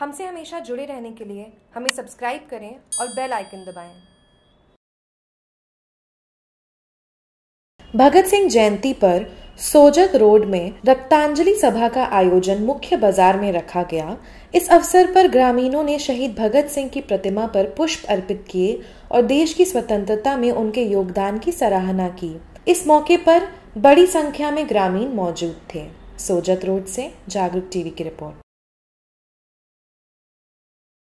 हमसे हमेशा जुड़े रहने के लिए हमें सब्सक्राइब करें और बेल आइकन दबाएं। भगत सिंह जयंती पर सोजत रोड में रक्तांजलि सभा का आयोजन मुख्य बाजार में रखा गया इस अवसर पर ग्रामीणों ने शहीद भगत सिंह की प्रतिमा पर पुष्प अर्पित किए और देश की स्वतंत्रता में उनके योगदान की सराहना की इस मौके पर बड़ी संख्या में ग्रामीण मौजूद थे सोजत रोड से जागरूक टीवी की रिपोर्ट